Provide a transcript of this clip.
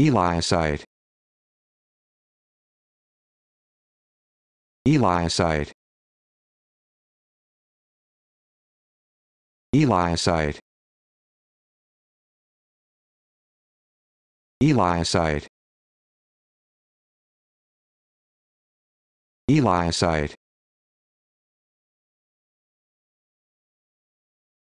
Eliasite Eliasite Eliasite Eliasite Eliasite